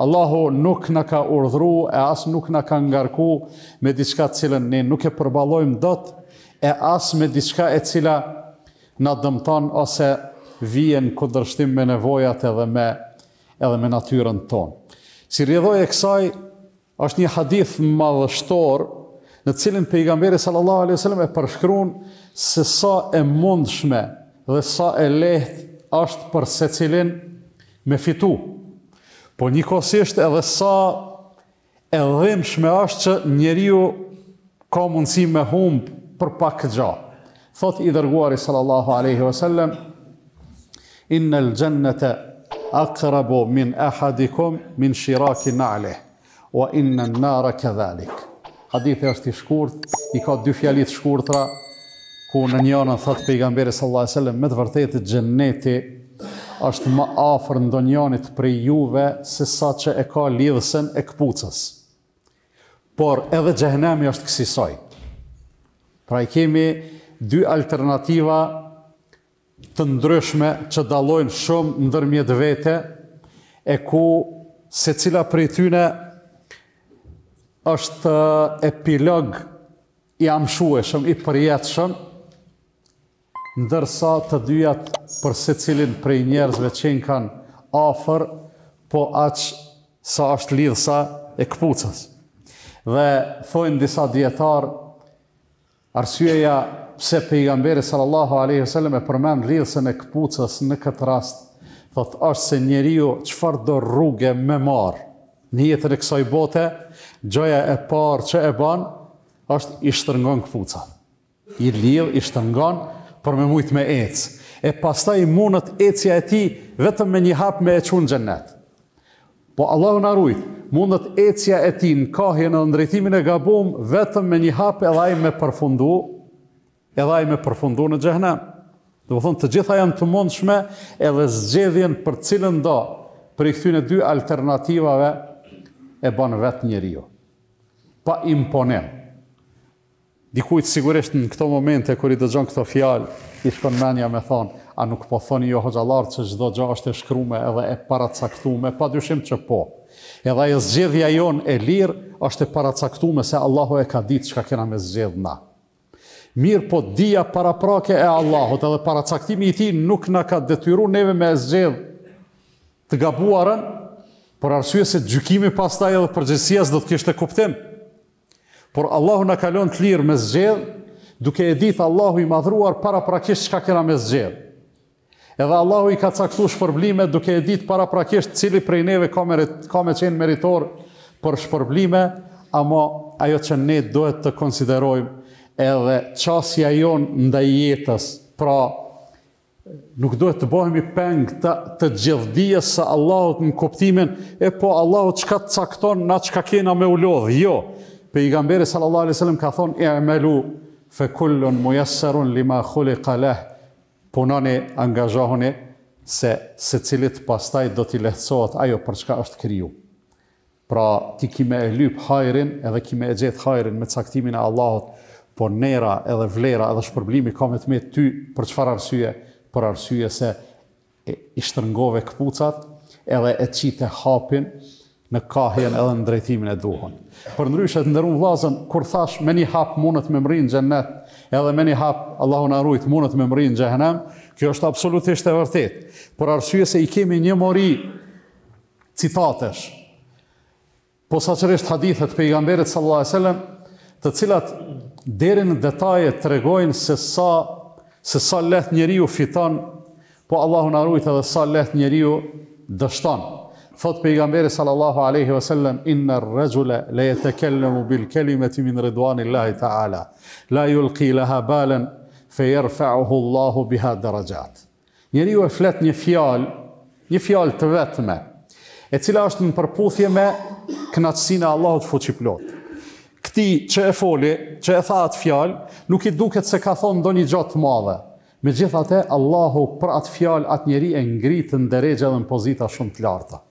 Allahu nuk në ka urdhru, e asë nuk në ka ngarku me diçka cilën ne nuk e përbalojmë dhët, e asë me diçka e cila në dëmëtan ose vijen këndërshtim me nevojat edhe me, edhe me natyren tonë. Si rjedhoj e kësaj, është një hadith madhështor në cilin pejgamberi sallallahu alaihi wasallam e përshkruan se sa e mundshme dhe sa e lehtë është për se cilin me fitu. Po një kosisht edhe sa e dhimshme është që njeriu ka mundësi me humbë për pak gja. Thot i dërguari sallallahu aleyhi vësallem, inë në lëgjennete akrabo min ahadikum min shiraki nale, wa inë në nara këdhalik. Hadithi është i shkurt, i ka dy fjalit shkurtra, ku në njënën thot pejgamberi sallallahu aleyhi vësallem, me të vërtetit gjenneti është më afër ndonjonit për juve se sa që e ka lidhësen e këpucës. Por edhe gjehenemi është kësisoj. Pra i kemi dy alternativa të ndryshme që dalojnë shumë në dërmjet vete e ku se cila për i tyne është epilog i amshueshëm, i përjetëshëm, ndërsa të dyjat për se cilin prej njerëzve qenë kanë afer, po aqë sa është lidhë sa e këpucës. Dhe thojnë disa djetarë, arsyeja pse pejgamberi sallallahu aleyhi sallam e përmend lidhësën e këpucës në këtë rast, thot është se njeriu qëfar do rrugë me marë në jetën e kësaj bote, gjoja e parë që e banë, është i shtërngon këpucën. I lidh, i shtërngon për me mujtë me ecë, e pasta i mundët ecëja e ti vetëm me një hapë me e qunë gjennet. Po Allah në arujtë, mundët ecëja e ti në kahje e ndrejtimin e gabum vetëm me një hapë edhe ajme me përfundu, edhe ajme me përfundu në gjennet. Dhe thonë, të gjitha janë të mundshme edhe zgjedhjen për cilën do për i këtyne dy alternativave e banë vetë njeri jo. Pa imponemë. Dikujtë sigurisht në këto momente kur i dëgjon këto fjalë, i shkon menja me thon, a nuk po thoni jo hoxhallar se çdo gjë është e shkruar edhe e paracaktuar, padyshim që po. Edhe ajo zgjedhja jon e lirë është e paracaktuar se Allahu e ka ditë çka kena me zgjedh na. Mirë po dija paraprake e Allahut edhe paracaktimi i ti nuk në ka detyru neve me zgjedh të gabuarën, por arsye se gjykimi pas taj edhe përgjësia së do të kishtë e kuptimë. Por Allahu na kalon të lirë me zgjedh, duke e ditë Allahu i madhruar para prakisht çka kena me zgjedh. Edhe Allahu i ka caktuar shpërblime duke e ditë para prakisht cili prej neve ka me ka qenë meritor për shpërblime, ama ajo që ne duhet të konsiderojmë edhe qasja jonë ndaj jetës, pra nuk duhet të bohemi peng të, të gjithdije së Allahot në kuptimin, e po Allahot që ka të cakton, na që ka kena me ulodhë, jo, Pe i sallallahu alaihi sallam ka thonë, i amelu fe kullun mu lima li ma leh, punani angazhahuni se se cilit pastaj do t'i lehtësohet ajo për çka është kriju. Pra ti kime e lypë hajrin edhe kime e gjithë hajrin me caktimin e Allahot, por nera edhe vlera edhe shpërblimi ka me me ty për çfar arsye, për arsye se i shtërngove këpucat edhe e qite hapin në kahjen edhe në drejtimin e duhon. Për ndryshe të ndërru vlazën, kur thash me një hap mundet me mërinë gjennet, edhe me një hap Allahu në arrujt mundet me mërinë gjennem, kjo është absolutisht e vërtet. Por arsye se i kemi një mori citatesh, po sa qërështë hadithet pe i gamberit sallallahu a sellem, të cilat derin detaje të regojnë se sa, se sa leth njeri fiton, po Allahu në arrujt edhe sa leth njeri ju Thot për i gamberi sallallahu alaihi wasallam inna ar le la yatakallamu bil kalimati min ridwanillahi Allahi ta'ala, la yulqi lqi la ha balen, fe Allahu biha darajat. Njeri ju e flet një fjal, një fjal të vetme, e cila është në përputhje me knatsina Allahu të fuqiplot. Këti që e foli, që e tha atë fjal, nuk i duket se ka thonë do një gjatë madhe. Me gjitha te, Allahu për atë fjal atë njeri e ngritë në deregje dhe në pozita shumë të lartë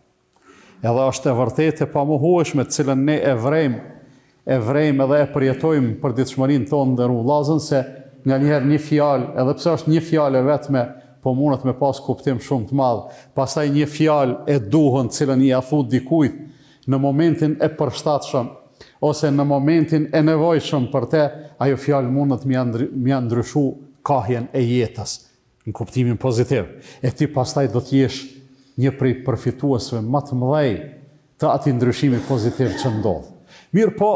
edhe është e vërtet e pamuhueshme të cilën ne e vrejmë, e vrejmë edhe e përjetojmë për shmërinë tonë dhe rullazën se nga njëherë një fjalë, edhe pëse është një fjalë e vetme, po mundët me pas kuptim shumë të madhë. Pastaj një fjalë e duhën cilën i athu dikujt në momentin e përshtatëshëm, ose në momentin e nevojshëm për te, ajo fjalë mundët me andryshu kahjen e jetës, në kuptimin pozitiv. E ti pastaj do t'jesh një prej përfituesve më të mëdhej të ati ndryshimi pozitiv që ndodhë. Mirë po,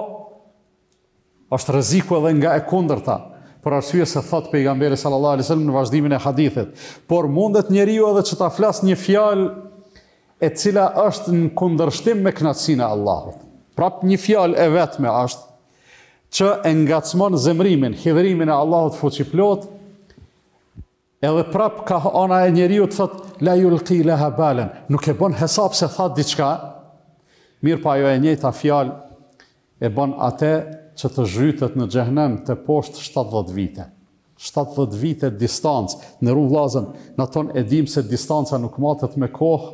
është rëziku edhe nga e kunder ta, për arsye se thot pejgamberi sallallahu alaihi wasallam në vazhdimin e hadithit, por mundet njeriu edhe që ta flas një fjalë e cila është në kundërshtim me kënaqësinë e Allahut. Prap një fjalë e vetme është që e ngacmon zemrimin, hidhrimin e Allahut fuqiplot, Edhe prap ka ana e njeriu thot la yulqi la habalan, nuk e bën hesap se thot diçka. Mirë pa po ajo e njëjta fjalë e bën atë që të zhrytet në xhehenem të poshtë 70 vite. 70 vite distancë në rrugë vllazën, na thon e dim se distanca nuk matet me kohë,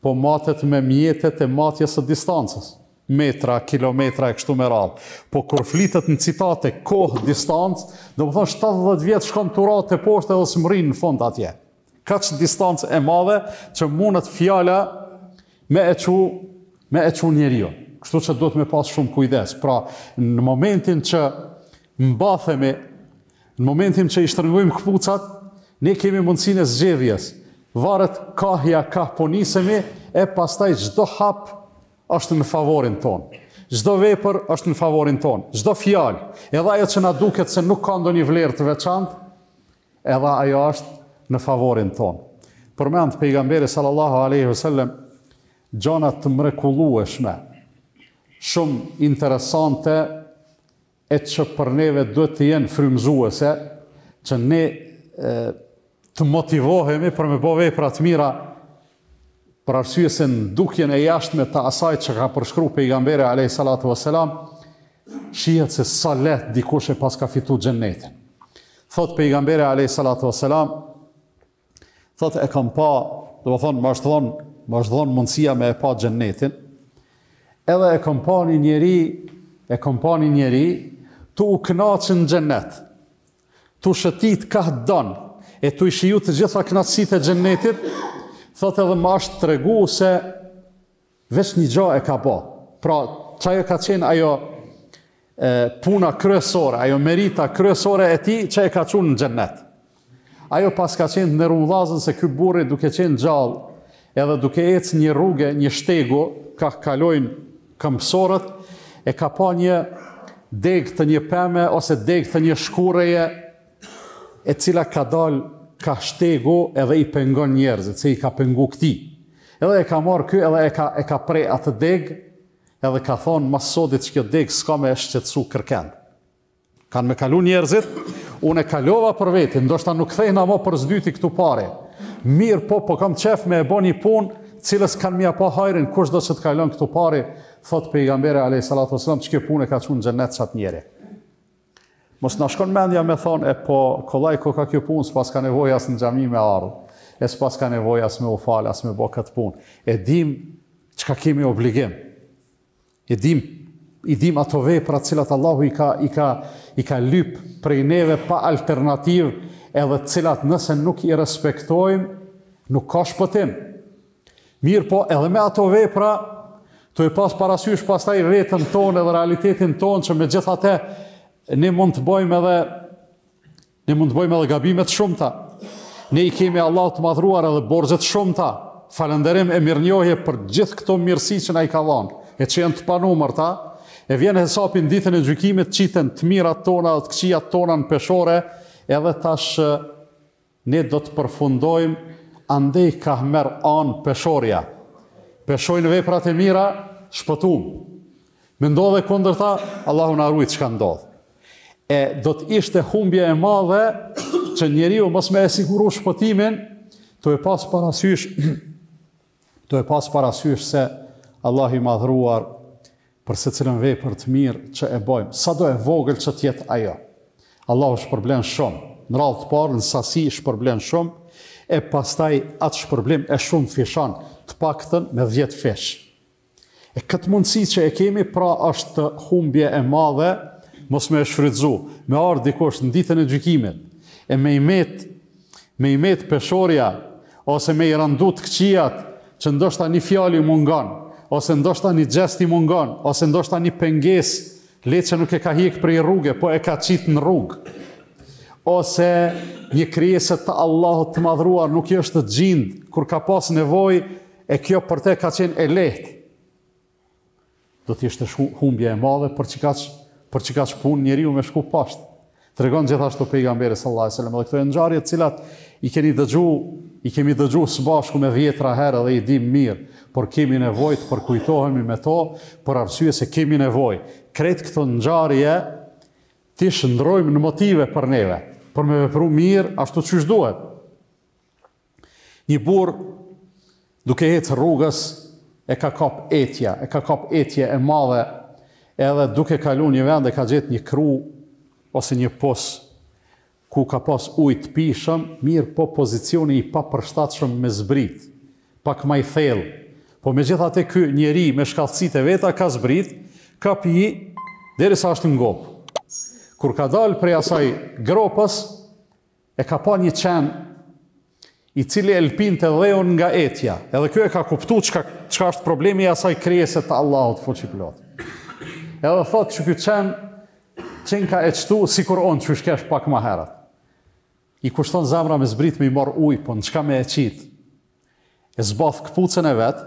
po matet me mjetet e matjes së distancës metra, kilometra e kështu me radhë. Po kur flitet në citate kohë, distancë, do më thonë 70 vjetë shkon të ratë të poshtë edhe së më rinë në fund atje. Ka që distancë e madhe që mundet fjala me e që, me e qu njeri jo. Kështu që do të me pasë shumë kujdes. Pra, në momentin që mbathemi, në momentin që i shtërngujmë këpucat, ne kemi mundësine zgjedhjes. Varet kahja ka po e pastaj gjdo hapë është në favorin tonë. Zdo vepër është në favorin tonë. Zdo fjalë, edhe ajo që na duket se nuk ka ndonjë vlerë të veçantë, edhe ajo është në favorin tonë. Përmend pejgamberi sallallahu alaihi wasallam gjona të mrekullueshme, shumë interesante e që për neve duhet të jenë frymëzuese që ne e, të motivohemi për me bo vepra të mira për arsye se në dukjen e jashtë me ta asaj që ka përshkru pe i gambere a.s. Shijet se sa let dikush e pas ka fitu gjennetin. Thot pe i gambere a.s. Thot e kam pa, dhe më thonë, më është dhonë, më është dhonë mundësia me e pa gjennetin, edhe e kam pa një njeri, e kam pa një njeri, tu u knaqën gjennet, tu shëtit ka dënë, e tu i shiju të gjitha knaqësit e gjennetit, thot edhe ma është të regu se veç një gjo e ka bo. Pra, qaj e ka qenë ajo e, puna kryesore, ajo merita kryesore e ti, qaj e ka qunë në gjennet. Ajo pas ka qenë në rumlazën se ky burri duke qenë gjallë, edhe duke ecë një rrugë, një shtegu, ka kalojnë këmpësorët, e ka pa një degë të një peme, ose degë të një shkureje, e cila ka dalë ka shtego edhe i pengon njerëzit, se i ka pengu këti. Edhe e ka marrë kjo, edhe e ka, e ka prej atë deg, edhe ka thonë, ma sotit që kjo deg, s'ka me eshtë që të su kërken. Kanë me kalu njerëzit, unë e kalova për veti, ndoshta nuk thejna mo për zbyti këtu pare. Mirë po, po kam qef me e bo një punë, cilës kanë mja apo hajrin, kush do që të kalon këtu pare, thotë pejgamberi a.s. që kjo punë e ka qunë gjenet qatë njerë. Mos në shkon mendja me thonë, e po, kolaj ko ka kjo punë, s'pas ka nevoj asë në gjami me ardhë, e s'pas ka nevoj asë me u falë, asë me bo këtë punë. E dim që ka kemi obligim. E dim, i dim ato vej pra cilat Allahu i ka, i ka, i ka lypë prej neve pa alternativë, edhe cilat nëse nuk i respektojmë, nuk ka shpëtim. Mirë po, edhe me ato vej pra, të e pas parasysh pas taj vetën tonë edhe realitetin tonë që me gjithate, ne mund të bëjmë edhe ne mund të bëjmë edhe gabimet shumëta. Ne i kemi Allah të madhruar edhe borgjet shumëta. Falenderim e mirënjohje për gjithë këto mirësi që na i ka dhënë. e që janë të panumër ta, e vjen hesapin ditën e gjykimit, qiten të mirat tona dhe të këqijat tona në peshore, edhe tash ne do të përfundojmë andej ka mer an peshorja. Peshojnë veprat e mira, shpëtum. Me ndodhe këndër ta, Allahu në që ka ndodhë e do të ishte humbje e madhe që njeri u mos me e siguru shpëtimin, të e pas parasysh, të e pas parasysh se Allah i madhruar për se cilën vej për të mirë që e bojmë. Sa do e vogël që tjetë ajo? Allah është përblen shumë. Në radhë të parë, në sasi është përblen shumë, e pastaj atë shpërblim e shumë fishan, të pakëtën me dhjetë fesh. E këtë mundësi që e kemi, pra është humbje e madhe, mos me e shfrydzu, me ardhë dikosh në ditën e gjykimit, e me imet, me imet peshorja, ose me i randu të këqijat, që ndoshta një fjalli mungon, ose ndoshta një gjesti mungon, ose ndoshta një penges, le që nuk e ka hikë prej rrugë, po e ka qitë në rrugë, ose një kryeset të Allahot të madhruar nuk i është gjindë, kur ka pas nevoj, e kjo për te ka qenë e lehtë. Do t'i është humbje e madhe, për që ka që për që ka që punë njeri u me shku pashtë. Të regonë gjithashtu pejgamberi sallallahu sallam, dhe këto e gjarje cilat i kemi dëgju, i kemi dëgju së bashku me dhjetra herë dhe i dim mirë, por kemi nevojt për kujtohemi me to, për arsye se kemi nevojt. Kretë këto në ti shëndrojmë në motive për neve, për me vepru mirë, ashtu që shduhet. Një burë duke jetë rrugës, e ka kap etja, e ka kap etja e madhe edhe duke kalu një vend e ka gjetë një kru ose një pos ku ka pas ujtë pishëm, mirë po pozicioni i pa me zbrit, pak ma i thellë. Po me gjitha të kë njeri me shkallësit e veta ka zbrit, ka pi, dheri sa është në ngopë. Kur ka dalë prej asaj gropës, e ka pa një qenë i cili e lpin të dheon nga etja. Edhe kjo e ka kuptu që ka është problemi asaj kriese të Allahot fuqiplotë. Edhe thot që këtë qenë, qenë ka e qëtu si kur onë që shkesh pak ma herët. I kushton zamra me zbrit me i mor uj, po në qka me e qitë. E zbath këpucën e vetë,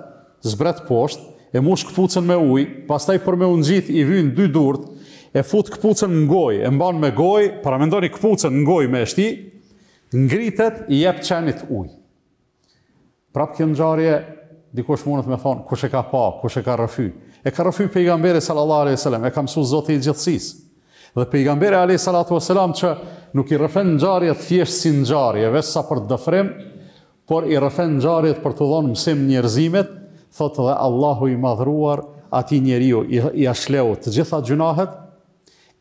zbret poshtë, e mush këpucën me uj, pastaj për me unë gjithë i vynë dy durët, e fut këpucën në gojë, e mbanë me gojë, para me ndoni këpucën në gojë me e ngritet i jep qenit uj. Prap kënë gjarje, dikush mundet me thonë, kush e ka pa, kush e ka rëfyjë e ka rëfy pejgamberi sallallahu alaihi wasallam e ka mësuar Zoti i gjithësisë dhe pejgamberi alaihi salatu sallam, që nuk i në ngjarjet thjesht si ngjarje veç sa për dëfrem, por i në ngjarjet për të dhënë mësim njerëzimit thotë dhe Allahu i madhruar ati njeriu i ia të gjitha gjunahet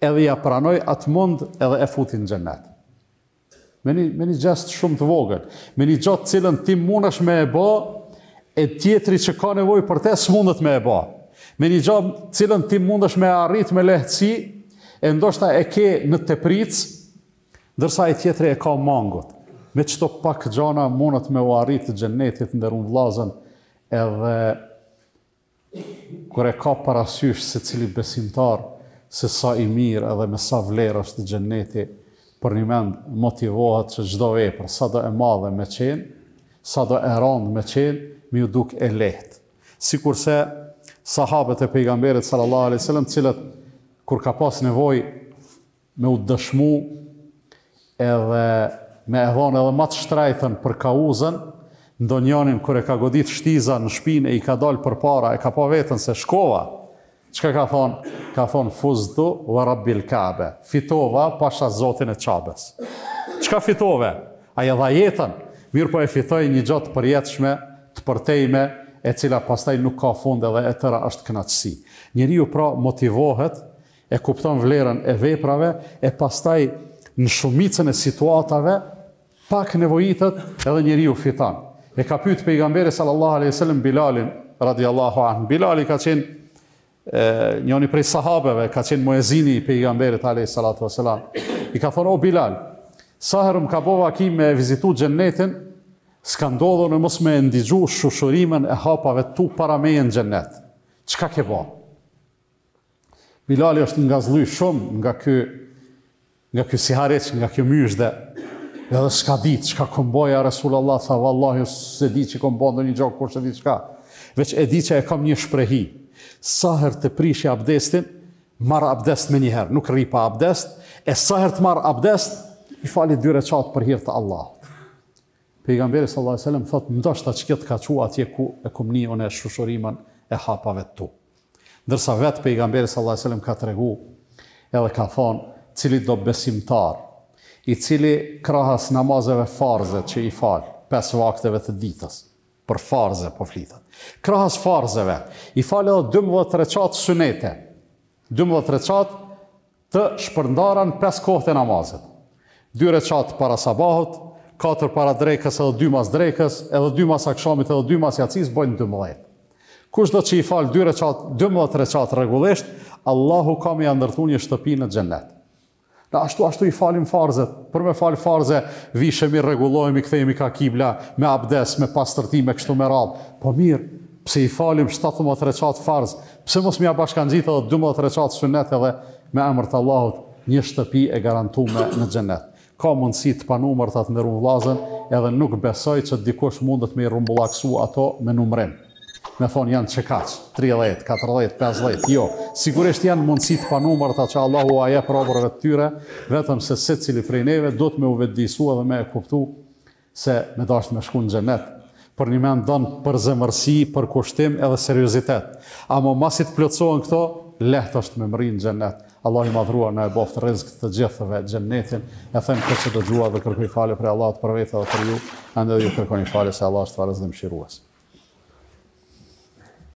edhe i pranoi atë mund edhe e futi në xhennet me një me një shumë të vogël me një gjatë cilën ti mundesh me e bë e tjetri që ka nevojë për të smundet me e bë me një gjobë cilën ti mundesh me arrit me lehëci, e ndoshta e ke në të pricë, dërsa e tjetëre e ka mangut. Me qëto pak gjana mundët me u arrit të gjennetit në derun vlazen, edhe kër e ka parasysh se cili besimtar, se sa i mirë edhe me sa vlerë është të gjenneti, për një mend motivohet që gjdo vepër, sa do e madhe me qenë, sa do e randë me qenë, mi u duk e lehtë. Si kurse, sahabët e pejgamberit sallallahu alaihi wasallam, të cilët kur ka pas nevojë me u dëshmu, edhe me e dhonë edhe matë shtrajthën për kauzën, uzën, ndonjonin kër e ka godit shtiza në shpinë, e i ka dalë për para, e ka po vetën se shkova, që ka thon thonë, ka thonë fuzdu vë rabbil kabe, fitova pasha zotin e qabes Që ka fitove? Aja dha jetën, mirë po e fitoj një gjotë përjetëshme, të përtejme, e cila pastaj nuk ka fund edhe e tëra është kënaqësi. Njeri ju pra motivohet, e kupton vlerën e veprave, e pastaj në shumicën e situatave, pak nevojitet edhe njeri ju fitan. E ka pyth pejgamberi sallallahu alaihi sallam Bilalin, radiallahu an, Bilali ka qenë njoni prej sahabeve, ka qenë muezini pejgamberi të alaihi sallatu I ka thonë, o Bilal, saherëm ka bova ki me vizitu gjennetin, s'ka ndodhur në mos me ndizhu shushurimen e hapave tu para me në xhenet. Çka ke bë? Bilali është nga zluj shumë nga ky nga ky sihareç, nga ky mysh dhe edhe s'ka dit, çka komboja Resulullah tha vallahi se di çka kombo ndonjë gjok kurse di çka. Veç e di çka e kam një shprehi. Sa herë të prishë abdestin, marr abdest më një herë, nuk rri abdest, e sa herë të marr abdest, i fali dy qatë për hir të Pejgamberi sallallahu alajhi wasallam thot ndoshta çka të ka thua atje ku e komunion e shushurimën e hapave të tu. Ndërsa vetë pejgamberi sallallahu alajhi wasallam ka tregu edhe ka thonë cili do besimtar, i cili krahas namazeve farze që i fal pes vakteve të ditës për farze po flitet. Krahas farzeve, i fal edhe 12 recat sunete. 12 recat të shpërndaran pes kohët e namazit. 2 recat para sabahut, katër para drekës edhe dy mas drekës, edhe dy mas akshamit edhe dy mas jacis, bojnë 12. mëllet. Kush do që i falë dy reqat, dy mëllet regullisht, Allahu ka me jandërthu një shtëpi në gjennet. Në ashtu, ashtu i falim farzët, për me falë farze, i regullojemi, këthejemi ka kibla, me abdes, me pastërti, me kështu me radhë. Po mirë, pse i falim 17 reqatë farz, pse mos mja bashkan gjithë edhe 12 reqatë sunet edhe me emër të Allahut, një shtëpi e garantume në gjennet ka mundësi të pa të atë në rumbullazën edhe nuk besoj që dikush mundët me i rumbullaksu ato me numërim. Me thonë janë që kaqës, 30, 40, 50, jo. Sigurisht janë mundësi të pa numër që Allahu aje për proverve të tyre, vetëm se se cili prej neve do të me u edhe me e kuptu se me dasht me shku në gjenet. Për një mendon për zemërsi, për kushtim edhe seriositet. Amo masit plëcohen këto, lehtë është me mërinë gjennet. Allah i madhrua në e boftë rizk të gjithëve gjennetin. E them këtë që të gjua dhe kërkoj fali për Allah të përvejtë dhe për ju. Andë dhe ju kërkoj një fali se Allah është farës dhe